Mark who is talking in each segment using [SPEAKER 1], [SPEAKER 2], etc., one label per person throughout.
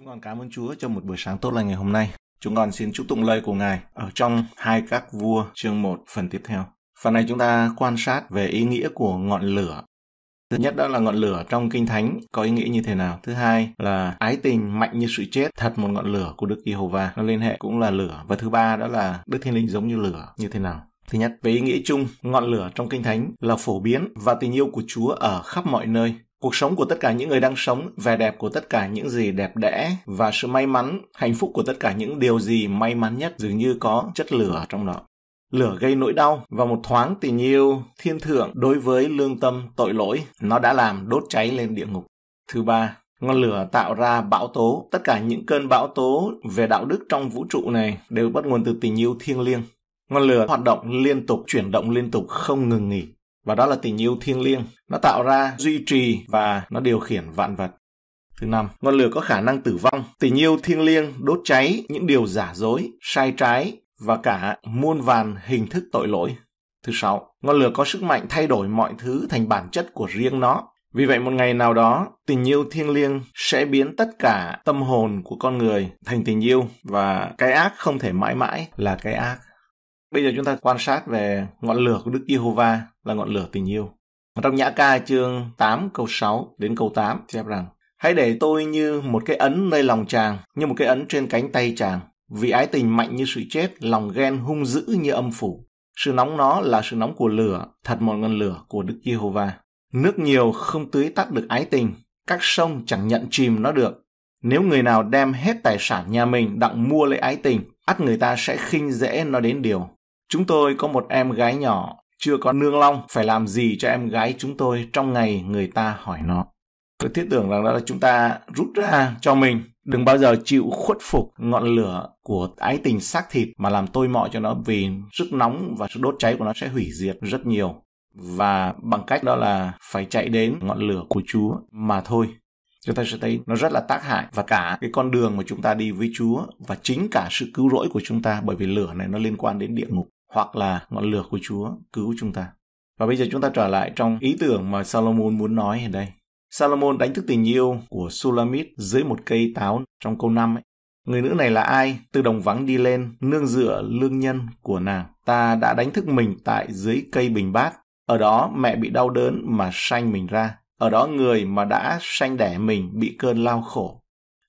[SPEAKER 1] Chúng con cảm ơn Chúa cho một buổi sáng tốt lành ngày hôm nay. Chúng con xin chúc tụng lời của Ngài ở trong hai các vua chương 1 phần tiếp theo. Phần này chúng ta quan sát về ý nghĩa của ngọn lửa. Thứ nhất đó là ngọn lửa trong Kinh Thánh có ý nghĩa như thế nào. Thứ hai là ái tình mạnh như sự chết, thật một ngọn lửa của Đức Giê-hô-va. Nó liên hệ cũng là lửa. Và thứ ba đó là Đức Thiên Linh giống như lửa như thế nào. Thứ nhất, về ý nghĩa chung, ngọn lửa trong Kinh Thánh là phổ biến và tình yêu của Chúa ở khắp mọi nơi cuộc sống của tất cả những người đang sống vẻ đẹp của tất cả những gì đẹp đẽ và sự may mắn hạnh phúc của tất cả những điều gì may mắn nhất dường như có chất lửa trong đó lửa gây nỗi đau và một thoáng tình yêu thiên thượng đối với lương tâm tội lỗi nó đã làm đốt cháy lên địa ngục thứ ba ngọn lửa tạo ra bão tố tất cả những cơn bão tố về đạo đức trong vũ trụ này đều bắt nguồn từ tình yêu thiêng liêng ngọn lửa hoạt động liên tục chuyển động liên tục không ngừng nghỉ và đó là tình yêu thiêng liêng nó tạo ra duy trì và nó điều khiển vạn vật thứ năm ngọn lửa có khả năng tử vong tình yêu thiêng liêng đốt cháy những điều giả dối sai trái và cả muôn vàn hình thức tội lỗi thứ sáu ngọn lửa có sức mạnh thay đổi mọi thứ thành bản chất của riêng nó vì vậy một ngày nào đó, tình yêu thiêng liêng sẽ biến tất cả tâm hồn của con người thành tình yêu và cái ác không thể mãi mãi là cái ác. Bây giờ chúng ta quan sát về ngọn lửa của Đức Giê-hô-va là ngọn lửa tình yêu. trong Nhã ca chương 8 câu 6 đến câu 8 chép rằng Hãy để tôi như một cái ấn nơi lòng chàng, như một cái ấn trên cánh tay chàng. Vì ái tình mạnh như sự chết, lòng ghen hung dữ như âm phủ. Sự nóng nó là sự nóng của lửa, thật một ngọn lửa của Đức Giê-hô-va. Nước nhiều không tưới tắt được ái tình, các sông chẳng nhận chìm nó được. Nếu người nào đem hết tài sản nhà mình đặng mua lấy ái tình, ắt người ta sẽ khinh dễ nó đến điều Chúng tôi có một em gái nhỏ, chưa có nương long, phải làm gì cho em gái chúng tôi trong ngày người ta hỏi nó. Tôi thiết tưởng rằng đó là chúng ta rút ra cho mình, đừng bao giờ chịu khuất phục ngọn lửa của ái tình xác thịt mà làm tôi mọi cho nó vì sức nóng và sức đốt cháy của nó sẽ hủy diệt rất nhiều. Và bằng cách đó là phải chạy đến ngọn lửa của Chúa mà thôi chúng ta sẽ thấy nó rất là tác hại và cả cái con đường mà chúng ta đi với Chúa và chính cả sự cứu rỗi của chúng ta bởi vì lửa này nó liên quan đến địa ngục hoặc là ngọn lửa của Chúa cứu chúng ta. Và bây giờ chúng ta trở lại trong ý tưởng mà Salomon muốn nói ở đây. Salomon đánh thức tình yêu của Sulamit dưới một cây táo trong câu 5 ấy. Người nữ này là ai? Từ đồng vắng đi lên, nương dựa lương nhân của nàng. Ta đã đánh thức mình tại dưới cây bình bát. Ở đó mẹ bị đau đớn mà sanh mình ra. Ở đó người mà đã sanh đẻ mình bị cơn lao khổ.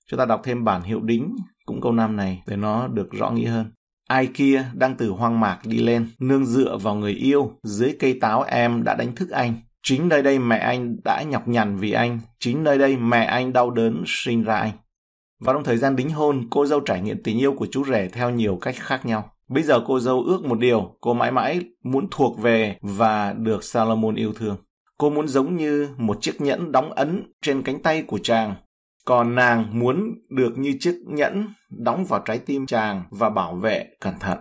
[SPEAKER 1] Chúng ta đọc thêm bản hiệu đính cũng câu năm này để nó được rõ nghĩa hơn. Ai kia đang từ hoang mạc đi lên, nương dựa vào người yêu, dưới cây táo em đã đánh thức anh. Chính nơi đây mẹ anh đã nhọc nhằn vì anh, chính nơi đây mẹ anh đau đớn sinh ra anh. Vào trong thời gian đính hôn, cô dâu trải nghiệm tình yêu của chú rể theo nhiều cách khác nhau. Bây giờ cô dâu ước một điều, cô mãi mãi muốn thuộc về và được Salomon yêu thương. Cô muốn giống như một chiếc nhẫn đóng ấn trên cánh tay của chàng còn nàng muốn được như chiếc nhẫn đóng vào trái tim chàng và bảo vệ cẩn thận.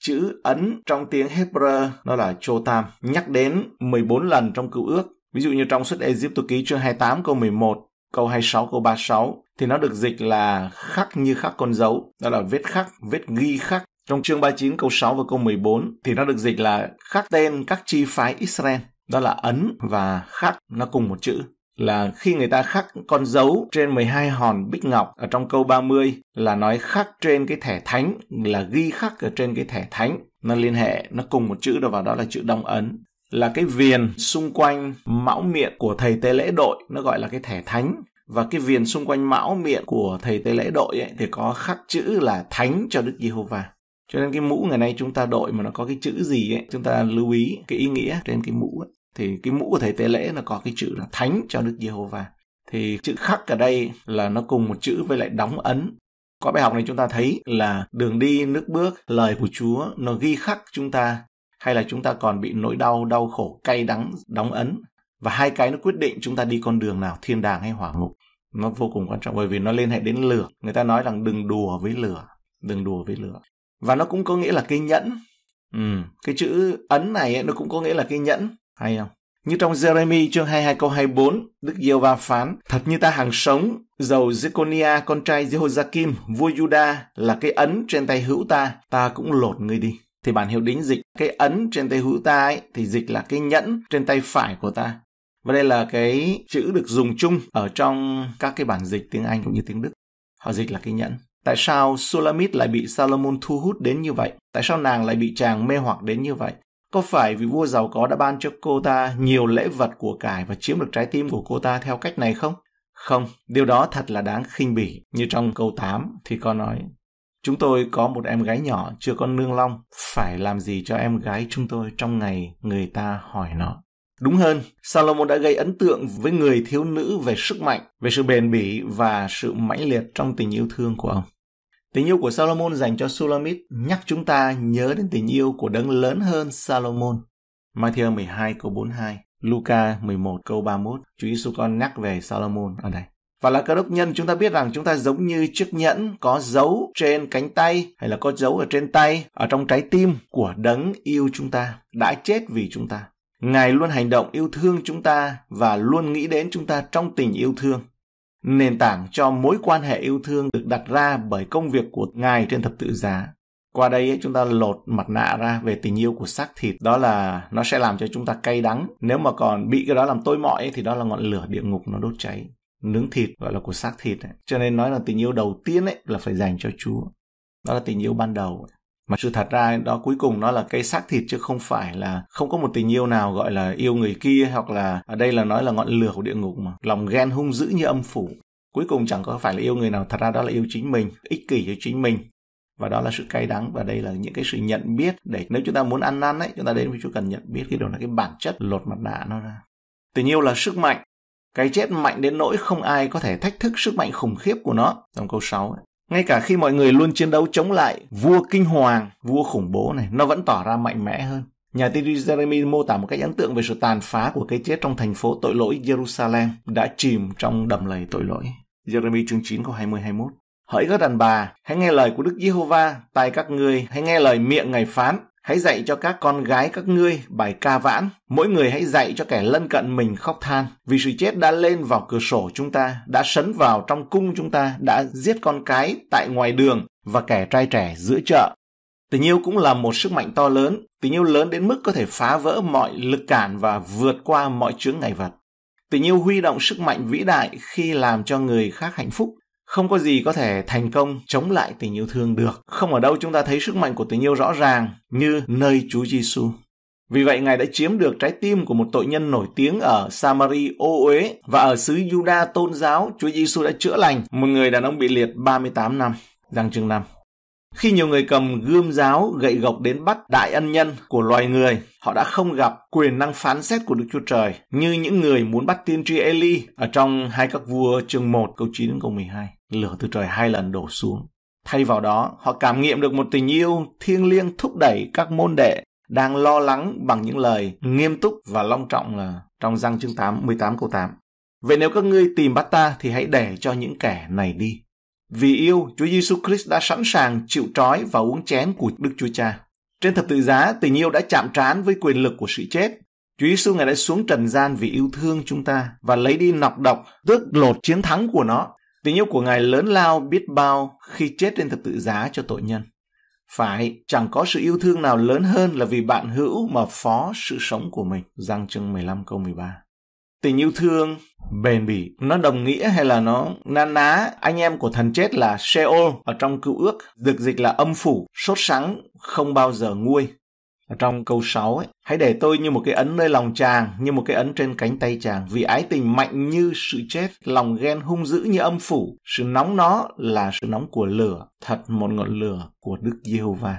[SPEAKER 1] Chữ ấn trong tiếng Hebrew nó là Chotam, nhắc đến 14 lần trong cựu ước. Ví dụ như trong xuất Egypto ký chương 28 câu 11, câu 26 câu 36 thì nó được dịch là khắc như khắc con dấu, đó là vết khắc, vết ghi khắc. Trong chương 39 câu 6 và câu 14 thì nó được dịch là khắc tên các chi phái Israel, đó là ấn và khắc nó cùng một chữ là khi người ta khắc con dấu trên 12 hòn bích ngọc ở trong câu 30 là nói khắc trên cái thẻ thánh là ghi khắc ở trên cái thẻ thánh nó liên hệ nó cùng một chữ đó vào đó là chữ đông ấn là cái viền xung quanh mão miệng của thầy tế lễ đội nó gọi là cái thẻ thánh và cái viền xung quanh mão miệng của thầy tế lễ đội ấy, thì có khắc chữ là thánh cho Đức Giê-hô-va cho nên cái mũ ngày nay chúng ta đội mà nó có cái chữ gì ấy chúng ta lưu ý cái ý nghĩa trên cái mũ ấy thì cái mũ của thầy tế lễ là có cái chữ là thánh cho Đức Giê-hô-va. Thì chữ khắc ở đây là nó cùng một chữ với lại đóng ấn. Qua bài học này chúng ta thấy là đường đi, nước bước, lời của Chúa nó ghi khắc chúng ta hay là chúng ta còn bị nỗi đau, đau khổ, cay đắng, đóng ấn. Và hai cái nó quyết định chúng ta đi con đường nào, thiên đàng hay hỏa ngục. Nó vô cùng quan trọng bởi vì nó liên hệ đến lửa. Người ta nói rằng đừng đùa với lửa, đừng đùa với lửa. Và nó cũng có nghĩa là cái nhẫn. Ừ, cái chữ ấn này ấy, nó cũng có nghĩa là cái nhẫn hay không như trong Jeremy chương 22 câu 24, Đức Diêu Va phán, thật như ta hàng sống, dầu Zeconia con trai Jehoiakim, vua Juda là cái ấn trên tay hữu ta, ta cũng lột người đi. Thì bản hiệu đính dịch cái ấn trên tay hữu ta ấy, thì dịch là cái nhẫn trên tay phải của ta. Và đây là cái chữ được dùng chung ở trong các cái bản dịch tiếng Anh cũng như tiếng Đức. Họ dịch là cái nhẫn. Tại sao Sulamit lại bị Salomon thu hút đến như vậy? Tại sao nàng lại bị chàng mê hoặc đến như vậy? Có phải vì vua giàu có đã ban cho cô ta nhiều lễ vật của cải và chiếm được trái tim của cô ta theo cách này không? Không, điều đó thật là đáng khinh bỉ. Như trong câu 8 thì con nói, Chúng tôi có một em gái nhỏ chưa có nương long, phải làm gì cho em gái chúng tôi trong ngày người ta hỏi nó. Đúng hơn, Salomon đã gây ấn tượng với người thiếu nữ về sức mạnh, về sự bền bỉ và sự mãnh liệt trong tình yêu thương của ông. Tình yêu của Salomon dành cho Sulamit nhắc chúng ta nhớ đến tình yêu của đấng lớn hơn Salomon. Matthew 12 câu 42, Luca 11 câu 31, Chúa Giêsu con nhắc về Salomon ở đây. Và là cơ đốc nhân chúng ta biết rằng chúng ta giống như chiếc nhẫn có dấu trên cánh tay hay là có dấu ở trên tay, ở trong trái tim của đấng yêu chúng ta, đã chết vì chúng ta. Ngài luôn hành động yêu thương chúng ta và luôn nghĩ đến chúng ta trong tình yêu thương nền tảng cho mối quan hệ yêu thương được đặt ra bởi công việc của Ngài trên thập tự giá. Qua đây ấy, chúng ta lột mặt nạ ra về tình yêu của xác thịt, đó là nó sẽ làm cho chúng ta cay đắng. Nếu mà còn bị cái đó làm tôi mọi ấy, thì đó là ngọn lửa địa ngục nó đốt cháy. Nướng thịt gọi là của xác thịt. Ấy. Cho nên nói là tình yêu đầu tiên ấy là phải dành cho Chúa. Đó là tình yêu ban đầu. Ấy mà sự thật ra đó cuối cùng nó là cây xác thịt chứ không phải là không có một tình yêu nào gọi là yêu người kia hoặc là ở đây là nói là ngọn lửa của địa ngục mà lòng ghen hung dữ như âm phủ cuối cùng chẳng có phải là yêu người nào thật ra đó là yêu chính mình ích kỷ cho chính mình và đó là sự cay đắng và đây là những cái sự nhận biết để nếu chúng ta muốn ăn năn ấy chúng ta đến với chúng cần nhận biết cái điều là cái bản chất lột mặt nạ nó ra tình yêu là sức mạnh cái chết mạnh đến nỗi không ai có thể thách thức sức mạnh khủng khiếp của nó trong câu 6 ấy ngay cả khi mọi người luôn chiến đấu chống lại vua kinh hoàng, vua khủng bố này, nó vẫn tỏ ra mạnh mẽ hơn. Nhà tiên tri Jeremy mô tả một cách ấn tượng về sự tàn phá của cái chết trong thành phố tội lỗi Jerusalem đã chìm trong đầm lầy tội lỗi. Jeremy chương 9 câu 20-21 Hỡi các đàn bà, hãy nghe lời của Đức Giê-hô-va, tại các ngươi, hãy nghe lời miệng Ngài phán, Hãy dạy cho các con gái các ngươi bài ca vãn. Mỗi người hãy dạy cho kẻ lân cận mình khóc than. Vì sự chết đã lên vào cửa sổ chúng ta, đã sấn vào trong cung chúng ta, đã giết con cái tại ngoài đường và kẻ trai trẻ giữa chợ. Tình yêu cũng là một sức mạnh to lớn. Tình yêu lớn đến mức có thể phá vỡ mọi lực cản và vượt qua mọi chướng ngại vật. Tình yêu huy động sức mạnh vĩ đại khi làm cho người khác hạnh phúc không có gì có thể thành công chống lại tình yêu thương được không ở đâu chúng ta thấy sức mạnh của tình yêu rõ ràng như nơi chúa giêsu vì vậy ngài đã chiếm được trái tim của một tội nhân nổi tiếng ở Samari ô uế và ở xứ Juda tôn giáo Chúa Giêsu đã chữa lành một người đàn ông bị liệt 38 năm, Giăng chương 5. Khi nhiều người cầm gươm giáo gậy gộc đến bắt đại ân nhân của loài người, họ đã không gặp quyền năng phán xét của Đức Chúa Trời như những người muốn bắt tiên tri Eli ở trong hai các vua chương 1 câu 9 đến câu 12 lửa từ trời hai lần đổ xuống. Thay vào đó, họ cảm nghiệm được một tình yêu thiêng liêng thúc đẩy các môn đệ đang lo lắng bằng những lời nghiêm túc và long trọng là trong răng chương 8, 18 câu 8. Vậy nếu các ngươi tìm bắt ta thì hãy để cho những kẻ này đi. Vì yêu, Chúa Giêsu Christ đã sẵn sàng chịu trói và uống chén của Đức Chúa Cha. Trên thập tự giá, tình yêu đã chạm trán với quyền lực của sự chết. Chúa Giêsu ngài đã xuống trần gian vì yêu thương chúng ta và lấy đi nọc độc, tước lột chiến thắng của nó Tình yêu của Ngài lớn lao biết bao khi chết trên thập tự giá cho tội nhân. Phải, chẳng có sự yêu thương nào lớn hơn là vì bạn hữu mà phó sự sống của mình. Giăng chương 15 câu 13 tình yêu thương bền bỉ nó đồng nghĩa hay là nó na ná anh em của thần chết là Sheol ở trong cựu ước được dịch là âm phủ sốt sắng không bao giờ nguôi trong câu 6 ấy, hãy để tôi như một cái ấn nơi lòng chàng, như một cái ấn trên cánh tay chàng, vì ái tình mạnh như sự chết, lòng ghen hung dữ như âm phủ, sự nóng nó là sự nóng của lửa, thật một ngọn lửa của Đức Giê-hô-va.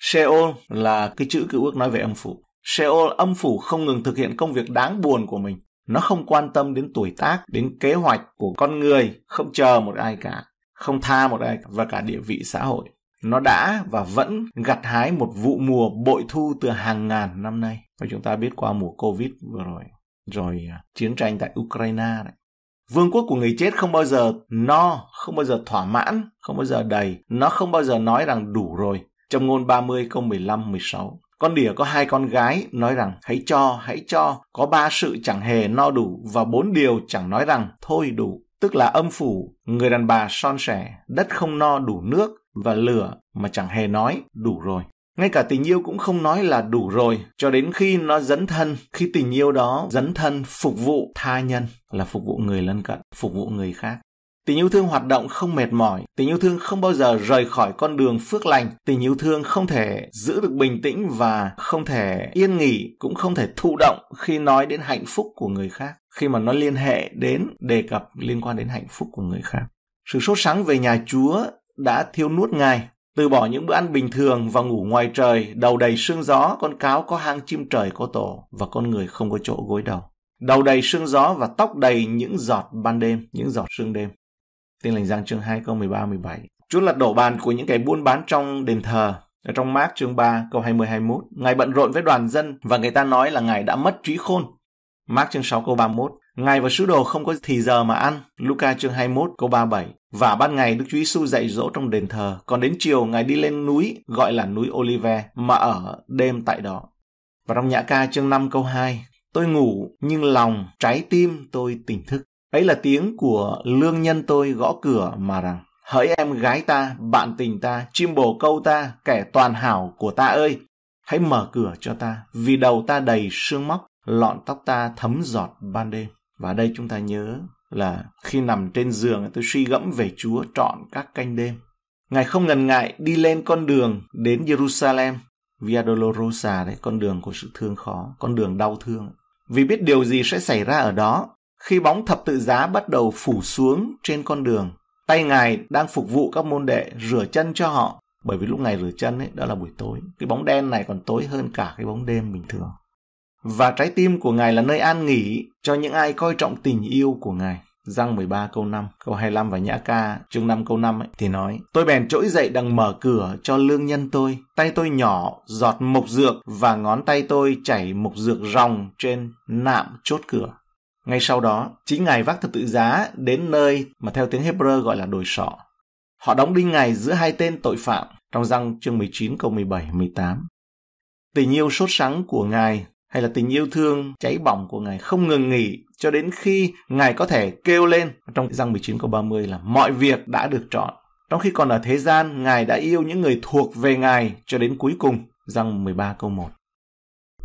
[SPEAKER 1] Sheol là cái chữ cựu ước nói về âm phủ. Sheol âm phủ không ngừng thực hiện công việc đáng buồn của mình. Nó không quan tâm đến tuổi tác, đến kế hoạch của con người, không chờ một ai cả, không tha một ai cả, và cả địa vị xã hội nó đã và vẫn gặt hái một vụ mùa bội thu từ hàng ngàn năm nay. Và chúng ta biết qua mùa Covid vừa rồi, rồi à, chiến tranh tại Ukraine đấy. Vương quốc của người chết không bao giờ no, không bao giờ thỏa mãn, không bao giờ đầy. Nó không bao giờ nói rằng đủ rồi. Trong ngôn 30 câu 15, 16. Con đỉa có hai con gái nói rằng hãy cho, hãy cho. Có ba sự chẳng hề no đủ và bốn điều chẳng nói rằng thôi đủ. Tức là âm phủ, người đàn bà son sẻ, đất không no đủ nước, và lửa mà chẳng hề nói đủ rồi ngay cả tình yêu cũng không nói là đủ rồi cho đến khi nó dấn thân khi tình yêu đó dấn thân phục vụ tha nhân là phục vụ người lân cận phục vụ người khác Tình yêu thương hoạt động không mệt mỏi, tình yêu thương không bao giờ rời khỏi con đường phước lành, tình yêu thương không thể giữ được bình tĩnh và không thể yên nghỉ, cũng không thể thụ động khi nói đến hạnh phúc của người khác, khi mà nó liên hệ đến đề cập liên quan đến hạnh phúc của người khác. Sự sốt sắng về nhà Chúa đã thiêu nuốt ngài. Từ bỏ những bữa ăn bình thường và ngủ ngoài trời, đầu đầy sương gió, con cáo có hang chim trời có tổ và con người không có chỗ gối đầu. Đầu đầy sương gió và tóc đầy những giọt ban đêm, những giọt sương đêm. Tin lành Giăng chương 2 câu 13 17. Chúa là đổ bàn của những kẻ buôn bán trong đền thờ. Ở trong Mác chương 3 câu 20 21, Ngài bận rộn với đoàn dân và người ta nói là Ngài đã mất trí khôn Mark chương 6 câu 31 Ngài và sứ đồ không có thì giờ mà ăn. Luca chương 21 câu 37 Và ban ngày Đức Chúa Giêsu dạy dỗ trong đền thờ, còn đến chiều Ngài đi lên núi gọi là núi Olive mà ở đêm tại đó. Và trong Nhã ca chương 5 câu 2 Tôi ngủ nhưng lòng, trái tim tôi tỉnh thức. Ấy là tiếng của lương nhân tôi gõ cửa mà rằng Hỡi em gái ta, bạn tình ta, chim bồ câu ta, kẻ toàn hảo của ta ơi, hãy mở cửa cho ta, vì đầu ta đầy sương móc lọn tóc ta thấm giọt ban đêm. Và đây chúng ta nhớ là khi nằm trên giường tôi suy gẫm về Chúa trọn các canh đêm. Ngài không ngần ngại đi lên con đường đến Jerusalem, Via Dolorosa đấy, con đường của sự thương khó, con đường đau thương. Vì biết điều gì sẽ xảy ra ở đó, khi bóng thập tự giá bắt đầu phủ xuống trên con đường, tay Ngài đang phục vụ các môn đệ rửa chân cho họ, bởi vì lúc Ngài rửa chân ấy, đó là buổi tối. Cái bóng đen này còn tối hơn cả cái bóng đêm bình thường và trái tim của Ngài là nơi an nghỉ cho những ai coi trọng tình yêu của Ngài. Giăng 13 câu 5, câu 25 và Nhã ca chương 5 câu 5 ấy, thì nói Tôi bèn trỗi dậy đằng mở cửa cho lương nhân tôi, tay tôi nhỏ, giọt mộc dược và ngón tay tôi chảy mộc dược ròng trên nạm chốt cửa. Ngay sau đó, chính Ngài vác thập tự giá đến nơi mà theo tiếng Hebrew gọi là đồi sọ. Họ đóng đinh Ngài giữa hai tên tội phạm trong răng chương 19 câu 17-18. Tình yêu sốt sắng của Ngài hay là tình yêu thương cháy bỏng của Ngài không ngừng nghỉ cho đến khi Ngài có thể kêu lên trong răng 19 câu 30 là mọi việc đã được chọn. Trong khi còn ở thế gian, Ngài đã yêu những người thuộc về Ngài cho đến cuối cùng, răng 13 câu 1.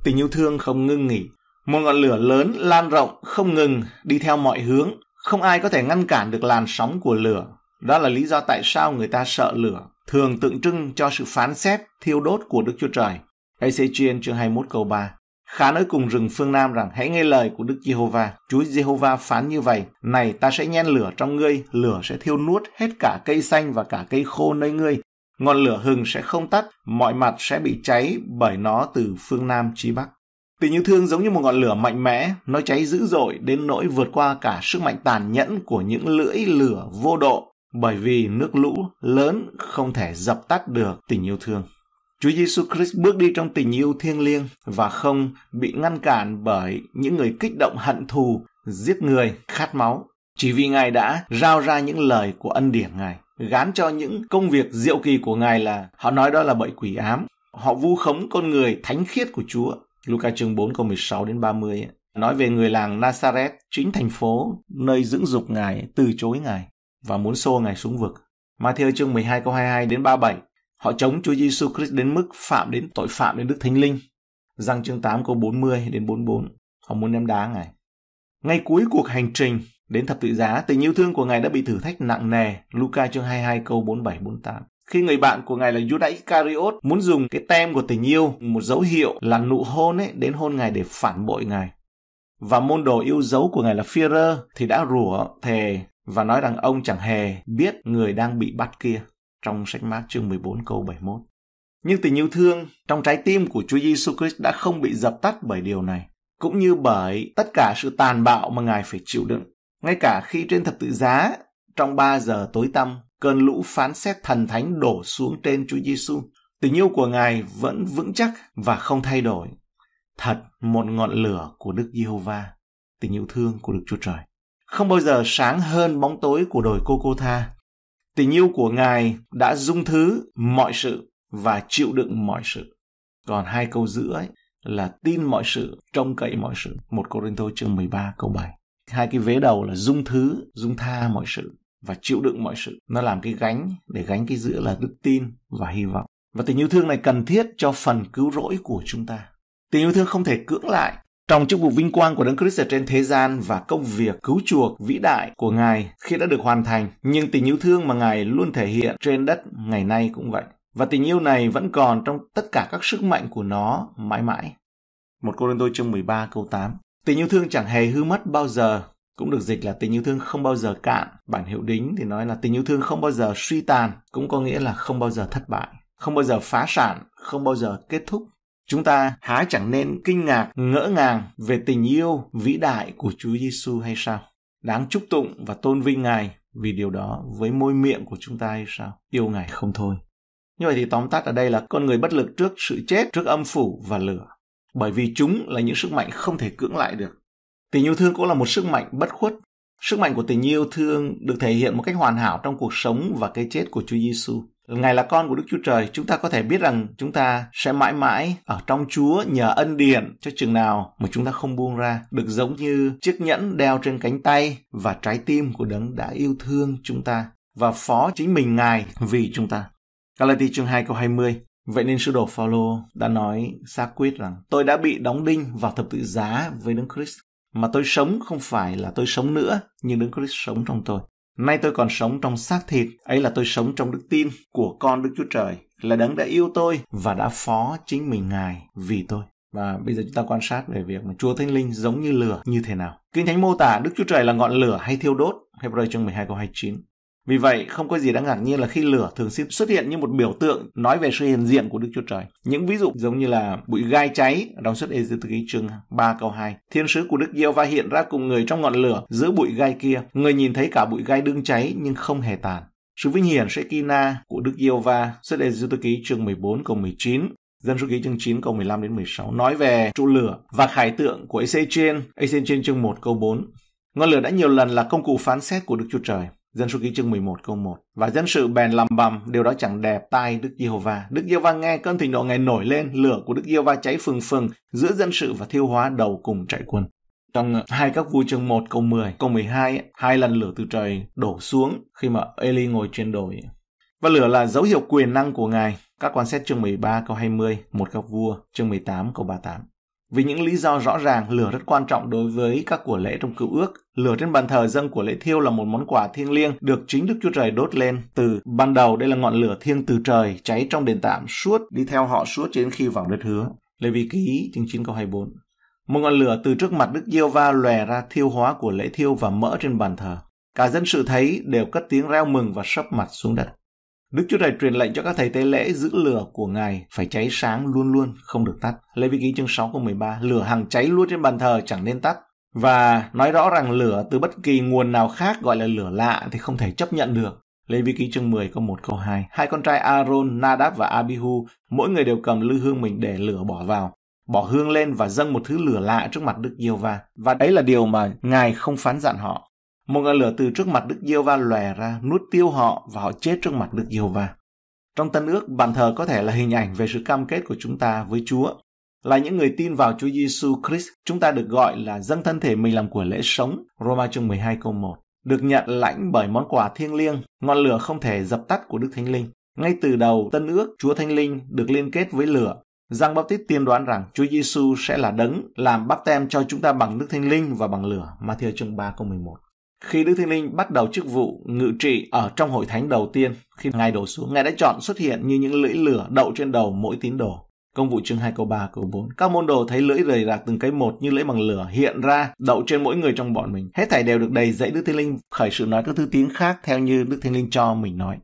[SPEAKER 1] Tình yêu thương không ngưng nghỉ. Một ngọn lửa lớn lan rộng không ngừng đi theo mọi hướng, không ai có thể ngăn cản được làn sóng của lửa. Đó là lý do tại sao người ta sợ lửa, thường tượng trưng cho sự phán xét, thiêu đốt của Đức Chúa Trời. Ezechiel chương 21 câu 3 khá nói cùng rừng phương Nam rằng hãy nghe lời của Đức Giê-hô-va. Chúa Giê-hô-va phán như vậy, này ta sẽ nhen lửa trong ngươi, lửa sẽ thiêu nuốt hết cả cây xanh và cả cây khô nơi ngươi. Ngọn lửa hừng sẽ không tắt, mọi mặt sẽ bị cháy bởi nó từ phương Nam chí Bắc. Tình yêu thương giống như một ngọn lửa mạnh mẽ, nó cháy dữ dội đến nỗi vượt qua cả sức mạnh tàn nhẫn của những lưỡi lửa vô độ, bởi vì nước lũ lớn không thể dập tắt được tình yêu thương. Chúa Giêsu Christ bước đi trong tình yêu thiêng liêng và không bị ngăn cản bởi những người kích động hận thù, giết người, khát máu. Chỉ vì Ngài đã rao ra những lời của ân điển Ngài, gán cho những công việc diệu kỳ của Ngài là họ nói đó là bậy quỷ ám. Họ vu khống con người thánh khiết của Chúa. Luca chương 4 câu 16 đến 30 nói về người làng Nazareth, chính thành phố nơi dưỡng dục Ngài từ chối Ngài và muốn xô Ngài xuống vực. Matthew chương 12 câu 22 đến 37 Họ chống Chúa Giêsu Christ đến mức phạm đến tội phạm đến Đức Thánh Linh. Răng chương 8 câu 40 đến 44. Họ muốn ném đá Ngài. Ngay cuối cuộc hành trình đến thập tự giá, tình yêu thương của Ngài đã bị thử thách nặng nề. Luca chương 22 câu 47 48 khi người bạn của ngài là Judas Iscariot muốn dùng cái tem của tình yêu, một dấu hiệu là nụ hôn ấy đến hôn ngài để phản bội ngài. Và môn đồ yêu dấu của ngài là Führer thì đã rủa thề và nói rằng ông chẳng hề biết người đang bị bắt kia trong sách Mát chương 14 câu 71. Nhưng tình yêu thương trong trái tim của Chúa Giêsu Christ đã không bị dập tắt bởi điều này, cũng như bởi tất cả sự tàn bạo mà Ngài phải chịu đựng. Ngay cả khi trên thập tự giá, trong 3 giờ tối tăm, cơn lũ phán xét thần thánh đổ xuống trên Chúa Giêsu, tình yêu của Ngài vẫn vững chắc và không thay đổi. Thật một ngọn lửa của Đức Giê-hô-va, tình yêu thương của Đức Chúa Trời. Không bao giờ sáng hơn bóng tối của đồi Cô-cô-tha, Tình yêu của Ngài đã dung thứ mọi sự và chịu đựng mọi sự. Còn hai câu giữa ấy là tin mọi sự, trông cậy mọi sự. Một Cô Rinh Tô chương 13 câu 7. Hai cái vế đầu là dung thứ, dung tha mọi sự và chịu đựng mọi sự. Nó làm cái gánh để gánh cái giữa là đức tin và hy vọng. Và tình yêu thương này cần thiết cho phần cứu rỗi của chúng ta. Tình yêu thương không thể cưỡng lại trong chức vụ vinh quang của Đấng Christ ở trên thế gian và công việc cứu chuộc vĩ đại của Ngài khi đã được hoàn thành, nhưng tình yêu thương mà Ngài luôn thể hiện trên đất ngày nay cũng vậy. Và tình yêu này vẫn còn trong tất cả các sức mạnh của nó mãi mãi. Một cô đơn tôi chương 13 câu 8 Tình yêu thương chẳng hề hư mất bao giờ, cũng được dịch là tình yêu thương không bao giờ cạn. Bản hiệu đính thì nói là tình yêu thương không bao giờ suy tàn, cũng có nghĩa là không bao giờ thất bại, không bao giờ phá sản, không bao giờ kết thúc Chúng ta há chẳng nên kinh ngạc, ngỡ ngàng về tình yêu vĩ đại của Chúa Giêsu hay sao? Đáng chúc tụng và tôn vinh Ngài vì điều đó với môi miệng của chúng ta hay sao? Yêu Ngài không thôi. Như vậy thì tóm tắt ở đây là con người bất lực trước sự chết, trước âm phủ và lửa. Bởi vì chúng là những sức mạnh không thể cưỡng lại được. Tình yêu thương cũng là một sức mạnh bất khuất. Sức mạnh của tình yêu thương được thể hiện một cách hoàn hảo trong cuộc sống và cái chết của Chúa Giêsu. Ngài là con của Đức Chúa Trời, chúng ta có thể biết rằng chúng ta sẽ mãi mãi ở trong Chúa nhờ ân điển cho chừng nào mà chúng ta không buông ra, được giống như chiếc nhẫn đeo trên cánh tay và trái tim của đấng đã yêu thương chúng ta và phó chính mình Ngài vì chúng ta. Galati chương 2 câu 20 Vậy nên sư đồ Phaolô đã nói xác quyết rằng tôi đã bị đóng đinh vào thập tự giá với Đấng Christ mà tôi sống không phải là tôi sống nữa nhưng Đấng Christ sống trong tôi. Nay tôi còn sống trong xác thịt, ấy là tôi sống trong đức tin của con Đức Chúa Trời, là đấng đã yêu tôi và đã phó chính mình Ngài vì tôi. Và bây giờ chúng ta quan sát về việc mà Chúa Thánh Linh giống như lửa như thế nào. Kinh Thánh mô tả Đức Chúa Trời là ngọn lửa hay thiêu đốt. Hebrew chương 12 câu 29. Vì vậy, không có gì đáng ngạc nhiên là khi lửa thường xuyên xuất hiện như một biểu tượng nói về sự hiện diện của Đức Chúa Trời. Những ví dụ giống như là bụi gai cháy, trong suốt Ê thư ký chương 3 câu 2. Thiên sứ của Đức Diêu va hiện ra cùng người trong ngọn lửa giữa bụi gai kia. Người nhìn thấy cả bụi gai đương cháy nhưng không hề tàn. Sự vinh hiển Shekinah của Đức Diêu va xuất Ê thư ký chương 14 câu 19. Dân số ký chương 9 câu 15 đến 16 nói về trụ lửa và khải tượng của Ê trên, Ê trên chương 1 câu 4. Ngọn lửa đã nhiều lần là công cụ phán xét của Đức Chúa Trời Dân số ký chương 11 câu 1. Và dân sự bèn lầm bầm, điều đó chẳng đẹp tai Đức Giê-hô-va. Đức Giê-hô-va nghe cơn thịnh nộ ngày nổi lên, lửa của Đức Giê-hô-va cháy phừng phừng giữa dân sự và thiêu hóa đầu cùng trại quân. Trong hai các vua chương 1 câu 10, câu 12, hai lần lửa từ trời đổ xuống khi mà Eli ngồi trên đồi. Và lửa là dấu hiệu quyền năng của Ngài. Các quan xét chương 13 câu 20, một các vua, chương 18 câu 38. Vì những lý do rõ ràng, lửa rất quan trọng đối với các của lễ trong cựu ước. Lửa trên bàn thờ dân của lễ thiêu là một món quà thiêng liêng được chính Đức Chúa Trời đốt lên từ ban đầu. Đây là ngọn lửa thiêng từ trời cháy trong đền tạm suốt đi theo họ suốt cho đến khi vào đất hứa. Lê Vi Ký chương 9 câu 24 Một ngọn lửa từ trước mặt Đức Diêu Va lòe ra thiêu hóa của lễ thiêu và mỡ trên bàn thờ. Cả dân sự thấy đều cất tiếng reo mừng và sấp mặt xuống đất. Đức Chúa Trời truyền lệnh cho các thầy tế lễ giữ lửa của Ngài phải cháy sáng luôn luôn, không được tắt. Lê Vi Ký chương 6 câu 13, lửa hàng cháy luôn trên bàn thờ chẳng nên tắt. Và nói rõ rằng lửa từ bất kỳ nguồn nào khác gọi là lửa lạ thì không thể chấp nhận được. Lê Vi Ký chương 10 câu 1 câu 2 Hai con trai Aaron, Nadab và Abihu mỗi người đều cầm lư hương mình để lửa bỏ vào bỏ hương lên và dâng một thứ lửa lạ trước mặt Đức Giêsu va và đấy là điều mà Ngài không phán dặn họ một ngọn lửa từ trước mặt Đức Diêu Va lòe ra, nuốt tiêu họ và họ chết trước mặt Đức Diêu Va. Trong tân ước, bàn thờ có thể là hình ảnh về sự cam kết của chúng ta với Chúa. Là những người tin vào Chúa Giêsu Christ, chúng ta được gọi là dâng thân thể mình làm của lễ sống, Roma chương 12 câu 1, được nhận lãnh bởi món quà thiêng liêng, ngọn lửa không thể dập tắt của Đức Thánh Linh. Ngay từ đầu tân ước, Chúa Thánh Linh được liên kết với lửa. Giăng Baptist tiên đoán rằng Chúa Giêsu sẽ là đấng làm báp tem cho chúng ta bằng Đức Thánh Linh và bằng lửa, Matthew chương 3 câu 11. Khi Đức Thiên Linh bắt đầu chức vụ ngự trị ở trong hội thánh đầu tiên, khi Ngài đổ xuống, Ngài đã chọn xuất hiện như những lưỡi lửa đậu trên đầu mỗi tín đồ. Công vụ chương 2 câu 3 câu 4. Các môn đồ thấy lưỡi rời rạc từng cái một như lưỡi bằng lửa hiện ra đậu trên mỗi người trong bọn mình. Hết thảy đều được đầy dẫy Đức Thiên Linh khởi sự nói các thứ tiếng khác theo như Đức Thiên Linh cho mình nói.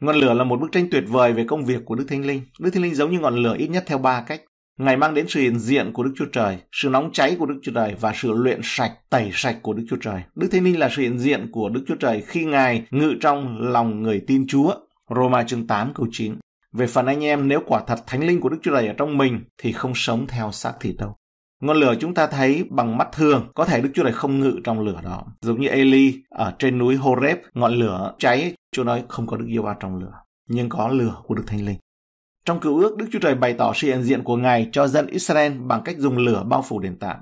[SPEAKER 1] Ngọn lửa là một bức tranh tuyệt vời về công việc của Đức Thánh Linh. Đức Thánh Linh giống như ngọn lửa ít nhất theo ba cách. Ngài mang đến sự hiện diện của Đức Chúa Trời, sự nóng cháy của Đức Chúa Trời và sự luyện sạch, tẩy sạch của Đức Chúa Trời. Đức Thánh Linh là sự hiện diện của Đức Chúa Trời khi Ngài ngự trong lòng người tin Chúa. Roma chương 8 câu 9 Về phần anh em, nếu quả thật Thánh Linh của Đức Chúa Trời ở trong mình thì không sống theo xác thịt đâu. Ngọn lửa chúng ta thấy bằng mắt thường, có thể Đức Chúa Trời không ngự trong lửa đó. Giống như Eli ở trên núi Horeb, ngọn lửa cháy, Chúa nói không có Đức giê hô trong lửa, nhưng có lửa của Đức Thánh Linh. Trong cựu ước, Đức Chúa Trời bày tỏ sự hiện diện của Ngài cho dân Israel bằng cách dùng lửa bao phủ đền tạm.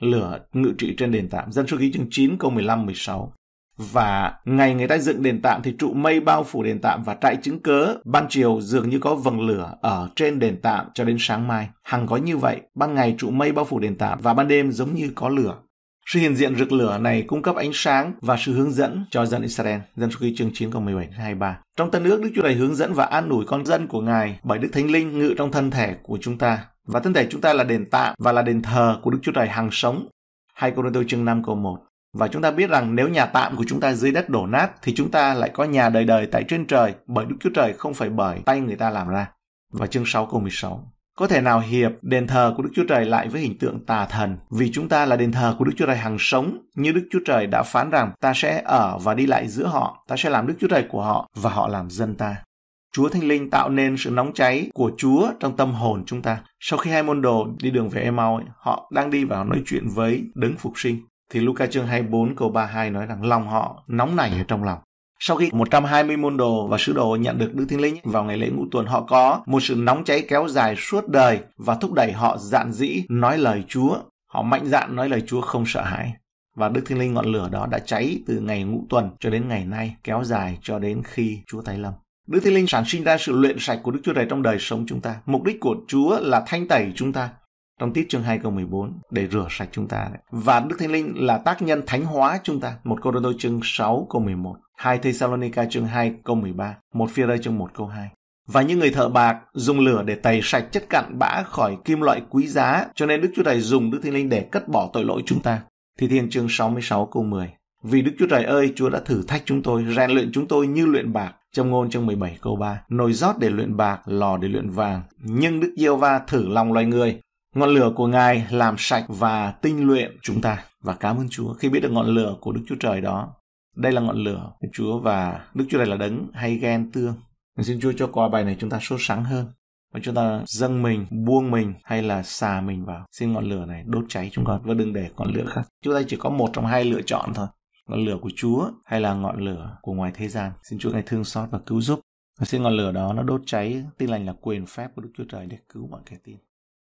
[SPEAKER 1] Lửa ngự trị trên đền tạm, dân số ký chương 9 câu 15-16. Và ngày người ta dựng đền tạm thì trụ mây bao phủ đền tạm và trại chứng cớ ban chiều dường như có vầng lửa ở trên đền tạm cho đến sáng mai. Hằng có như vậy, ban ngày trụ mây bao phủ đền tạm và ban đêm giống như có lửa sự hiện diện rực lửa này cung cấp ánh sáng và sự hướng dẫn cho dân Israel. Dân số ký chương 9 câu 17 23. Trong tân ước, Đức Chúa Trời hướng dẫn và an ủi con dân của Ngài bởi Đức Thánh Linh ngự trong thân thể của chúng ta. Và thân thể chúng ta là đền tạm và là đền thờ của Đức Chúa Trời hàng sống. Hai câu tôi chương 5 câu 1. Và chúng ta biết rằng nếu nhà tạm của chúng ta dưới đất đổ nát thì chúng ta lại có nhà đời đời tại trên trời bởi Đức Chúa Trời không phải bởi tay người ta làm ra. Và chương 6 câu 16 có thể nào hiệp đền thờ của Đức Chúa Trời lại với hình tượng tà thần, vì chúng ta là đền thờ của Đức Chúa Trời hằng sống, như Đức Chúa Trời đã phán rằng ta sẽ ở và đi lại giữa họ, ta sẽ làm Đức Chúa Trời của họ và họ làm dân ta. Chúa Thánh Linh tạo nên sự nóng cháy của Chúa trong tâm hồn chúng ta. Sau khi hai môn đồ đi đường về Emau, họ đang đi vào nói chuyện với đấng phục sinh. Thì Luca chương 24 câu 32 nói rằng lòng họ nóng nảy ở trong lòng. Sau khi 120 môn đồ và sứ đồ nhận được Đức Thánh Linh vào ngày lễ ngũ tuần, họ có một sự nóng cháy kéo dài suốt đời và thúc đẩy họ dạn dĩ nói lời Chúa. Họ mạnh dạn nói lời Chúa không sợ hãi. Và Đức Thánh Linh ngọn lửa đó đã cháy từ ngày ngũ tuần cho đến ngày nay, kéo dài cho đến khi Chúa tái lâm. Đức Thánh Linh sản sinh ra sự luyện sạch của Đức Chúa Trời trong đời sống chúng ta. Mục đích của Chúa là thanh tẩy chúng ta, trong tiết chương 2 câu 14 để rửa sạch chúng ta. Và Đức Thánh Linh là tác nhân thánh hóa chúng ta. Một câu đôi chương 6 câu 11. 2 Thessalonica chương 2 câu 13, 1 phi rơi chương 1 câu 2. Và những người thợ bạc dùng lửa để tẩy sạch chất cặn bã khỏi kim loại quý giá, cho nên Đức Chúa Trời dùng Đức Thánh Linh để cất bỏ tội lỗi chúng ta. Thi Thiên chương 66 câu 10. Vì Đức Chúa Trời ơi, Chúa đã thử thách chúng tôi, rèn luyện chúng tôi như luyện bạc. Trong ngôn chương 17 câu 3, nồi rót để luyện bạc, lò để luyện vàng. Nhưng Đức Diêu Va thử lòng loài người, Ngọn lửa của Ngài làm sạch và tinh luyện chúng ta. Và cảm ơn Chúa khi biết được ngọn lửa của Đức Chúa Trời đó đây là ngọn lửa, của Chúa và Đức Chúa này là đấng hay ghen tương. Mình xin Chúa cho qua bài này chúng ta sốt sáng hơn. Và chúng ta dâng mình, buông mình hay là xà mình vào. Xin ngọn lửa này đốt cháy chúng con và đừng để ngọn lửa khác. Chúng ta chỉ có một trong hai lựa chọn thôi. Ngọn lửa của Chúa hay là ngọn lửa của ngoài thế gian. Xin Chúa ngài thương xót và cứu giúp. Và xin ngọn lửa đó nó đốt cháy tin lành là quyền phép của Đức Chúa Trời để cứu mọi kẻ tin.